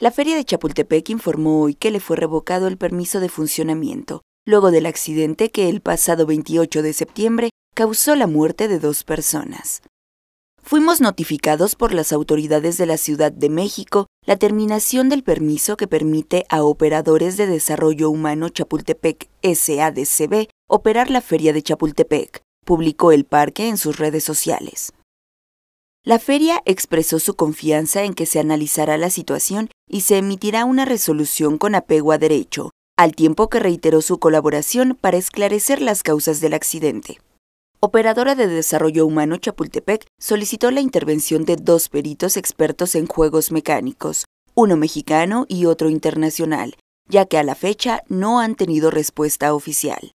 La feria de Chapultepec informó hoy que le fue revocado el permiso de funcionamiento, luego del accidente que el pasado 28 de septiembre causó la muerte de dos personas. Fuimos notificados por las autoridades de la Ciudad de México la terminación del permiso que permite a operadores de desarrollo humano Chapultepec SADCB operar la feria de Chapultepec, publicó el parque en sus redes sociales. La feria expresó su confianza en que se analizará la situación y se emitirá una resolución con apego a derecho, al tiempo que reiteró su colaboración para esclarecer las causas del accidente. Operadora de Desarrollo Humano Chapultepec solicitó la intervención de dos peritos expertos en juegos mecánicos, uno mexicano y otro internacional, ya que a la fecha no han tenido respuesta oficial.